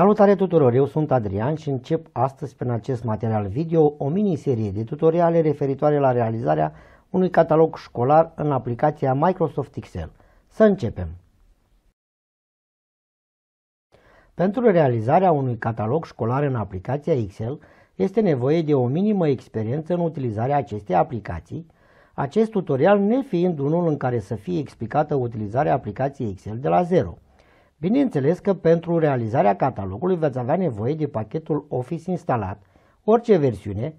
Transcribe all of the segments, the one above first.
Salutare tuturor, eu sunt Adrian și încep astăzi prin acest material video o miniserie de tutoriale referitoare la realizarea unui catalog școlar în aplicația Microsoft Excel. Să începem! Pentru realizarea unui catalog școlar în aplicația Excel este nevoie de o minimă experiență în utilizarea acestei aplicații, acest tutorial nefiind unul în care să fie explicată utilizarea aplicației Excel de la zero. Bineînțeles că pentru realizarea catalogului veți avea nevoie de pachetul Office instalat, orice versiune,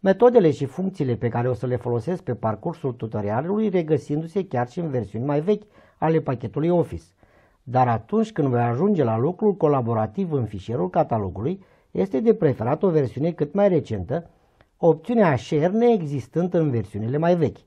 metodele și funcțiile pe care o să le folosesc pe parcursul tutorialului regăsindu-se chiar și în versiuni mai vechi ale pachetului Office. Dar atunci când voi ajunge la lucrul colaborativ în fișierul catalogului, este de preferat o versiune cât mai recentă, opțiunea Share neexistând în versiunile mai vechi.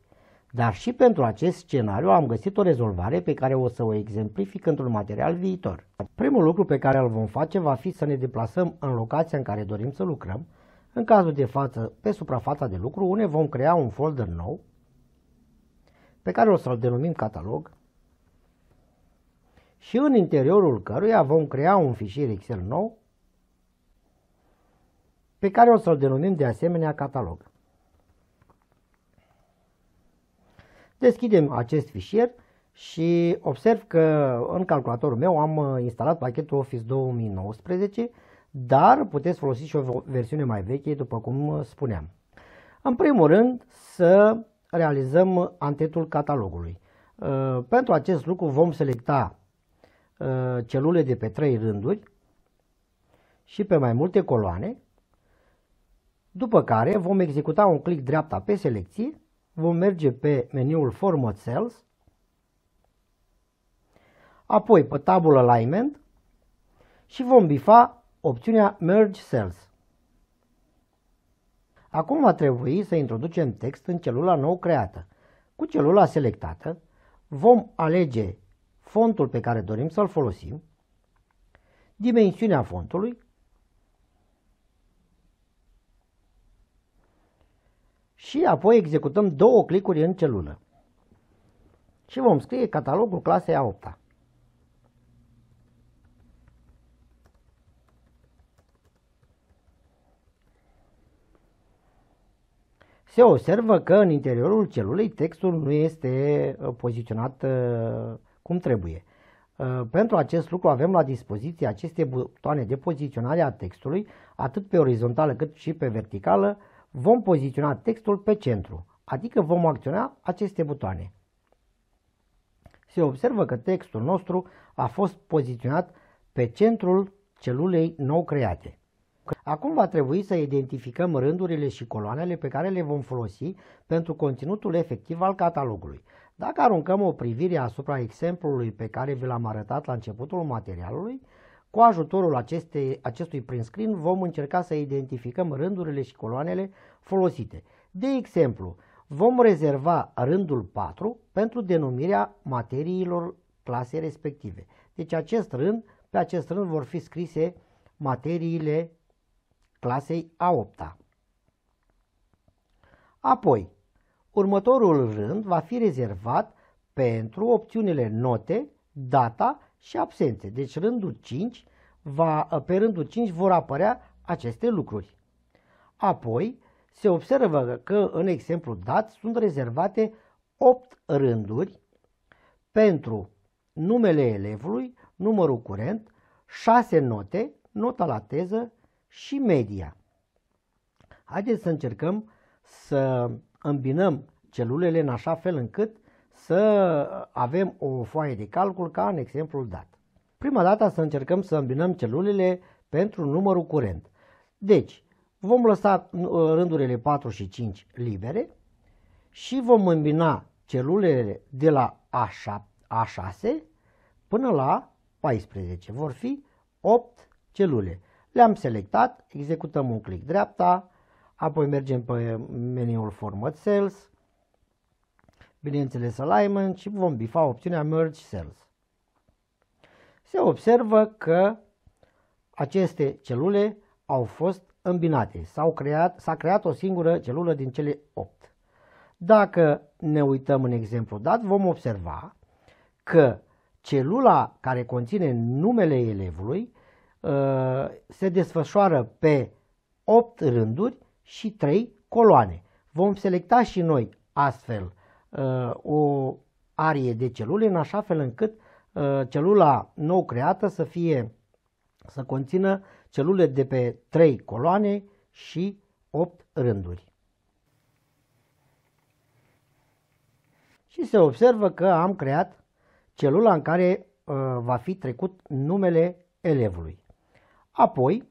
Dar și pentru acest scenariu am găsit o rezolvare pe care o să o exemplific într-un material viitor. Primul lucru pe care îl vom face va fi să ne deplasăm în locația în care dorim să lucrăm. În cazul de față, pe suprafața de lucru, unde vom crea un folder nou pe care o să-l denumim catalog și în interiorul căruia vom crea un fișier Excel nou pe care o să-l denumim de asemenea catalog. Deschidem acest fișier și observ că în calculatorul meu am uh, instalat pachetul Office 2019, dar puteți folosi și o versiune mai veche, după cum uh, spuneam. În primul rând, să realizăm antetul catalogului. Uh, pentru acest lucru vom selecta celule de pe 3 rânduri și pe mai multe coloane, după care vom executa un click dreapta pe selecție vom merge pe meniul Format Cells, apoi pe tabul Alignment și vom bifa opțiunea Merge Cells. Acum va trebui să introducem text în celula nou creată. Cu celula selectată vom alege fontul pe care dorim să-l folosim, dimensiunea fontului și apoi executăm două clicuri în celulă. Și vom scrie catalogul clasei a 8 -a. Se observă că în interiorul celulei textul nu este uh, poziționat uh, cum trebuie. Uh, pentru acest lucru avem la dispoziție aceste butoane de poziționare a textului, atât pe orizontală cât și pe verticală, vom poziționa textul pe centru, adică vom acționa aceste butoane. Se observă că textul nostru a fost poziționat pe centrul celulei nou create. Acum va trebui să identificăm rândurile și coloanele pe care le vom folosi pentru conținutul efectiv al catalogului. Dacă aruncăm o privire asupra exemplului pe care vi l-am arătat la începutul materialului, cu ajutorul aceste, acestui print screen vom încerca să identificăm rândurile și coloanele folosite. De exemplu, vom rezerva rândul 4 pentru denumirea materiilor clase respective. Deci acest rând, pe acest rând vor fi scrise materiile clasei a 8 -a. Apoi, următorul rând va fi rezervat pentru opțiunile note, data și absențe. Deci rândul 5 va, ă, pe rândul 5 vor apărea aceste lucruri. Apoi se observă că în exemplu dat sunt rezervate 8 rânduri pentru numele elevului, numărul curent, 6 note, nota la teză și media. Haideți să încercăm să îmbinăm celulele în așa fel încât să avem o foaie de calcul ca în exemplul dat. Prima dată să încercăm să îmbinăm celulele pentru numărul curent. Deci, vom lăsa ă, rândurile 4 și 5 libere și vom îmbina celulele de la a A6 până la 14. Vor fi 8 celule. Le-am selectat, executăm un click dreapta, apoi mergem pe meniul Format Cells, bineînțeles alignment și vom bifa opțiunea merge cells. Se observă că aceste celule au fost îmbinate, s-a creat, creat o singură celulă din cele 8. Dacă ne uităm în exemplu dat, vom observa că celula care conține numele elevului uh, se desfășoară pe 8 rânduri și 3 coloane. Vom selecta și noi astfel Uh, o arie de celule în așa fel încât uh, celula nou creată să fie să conțină celule de pe 3 coloane și 8 rânduri. Și se observă că am creat celula în care uh, va fi trecut numele elevului. Apoi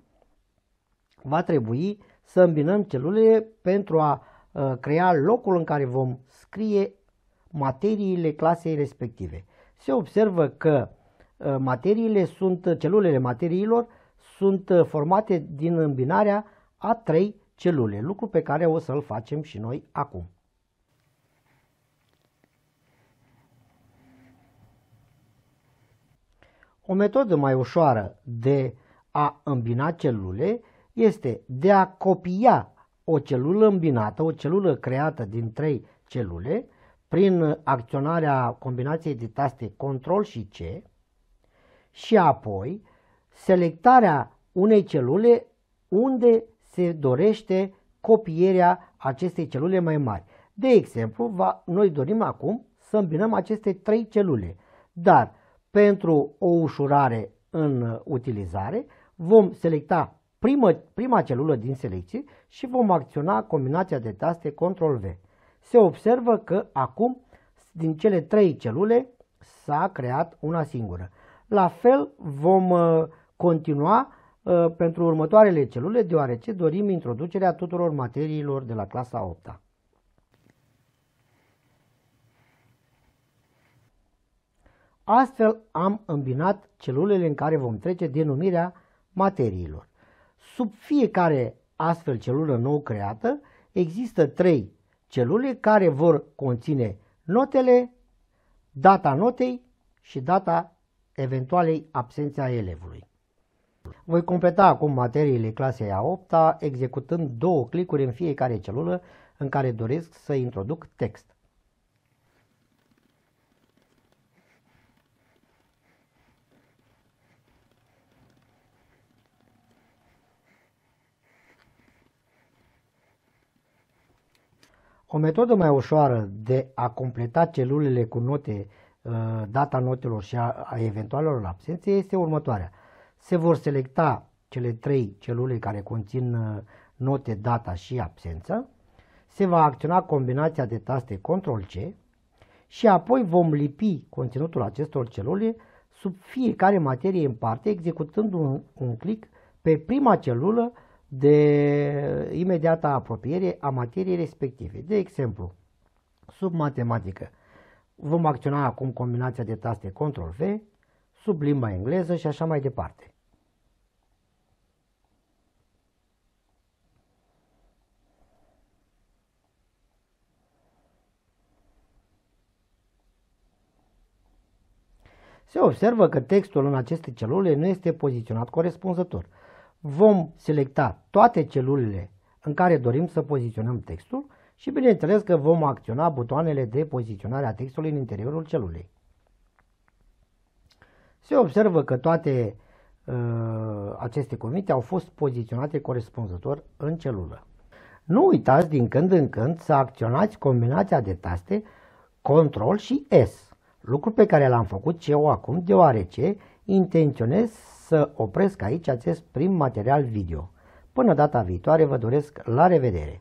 va trebui să îmbinăm celulele pentru a Uh, crea locul în care vom scrie materiile clasei respective. Se observă că uh, materiile sunt, celulele materiilor sunt uh, formate din îmbinarea a trei celule, lucru pe care o să-l facem și noi acum. O metodă mai ușoară de a îmbina celule este de a copia o celulă îmbinată, o celulă creată din trei celule, prin acționarea combinației de taste control și C, și apoi selectarea unei celule unde se dorește copierea acestei celule mai mari. De exemplu, va, noi dorim acum să îmbinăm aceste trei celule, dar pentru o ușurare în utilizare vom selecta primă, prima celulă din selecție și vom acționa combinația de taste Ctrl-V. Se observă că acum din cele trei celule s-a creat una singură. La fel vom uh, continua uh, pentru următoarele celule deoarece dorim introducerea tuturor materiilor de la clasa 8 -a. Astfel am îmbinat celulele în care vom trece denumirea materiilor. Sub fiecare astfel celulă nou creată există trei celule care vor conține notele, data notei și data eventualei absențe a elevului. Voi completa acum materiile clasei a 8 -a, executând două clicuri în fiecare celulă în care doresc să introduc text. O metodă mai ușoară de a completa celulele cu note, uh, data notelor și a, eventualelor absențe este următoarea. Se vor selecta cele trei celule care conțin uh, note, data și absență, se va acționa combinația de taste Ctrl-C și apoi vom lipi conținutul acestor celule sub fiecare materie în parte, executând un, un click pe prima celulă de uh, imediata apropiere a materiei respective. De exemplu, sub matematică, vom acționa acum combinația de taste Ctrl-V, sub limba engleză și așa mai departe. Se observă că textul în aceste celule nu este poziționat corespunzător vom selecta toate celulele în care dorim să poziționăm textul și bineînțeles că vom acționa butoanele de poziționare a textului în interiorul celulei. Se observă că toate uh, aceste comite au fost poziționate corespunzător în celulă. Nu uitați din când în când să acționați combinația de taste Ctrl și S, lucru pe care l-am făcut și eu acum deoarece intenționez să opresc aici acest prim material video. Până data viitoare vă doresc la revedere!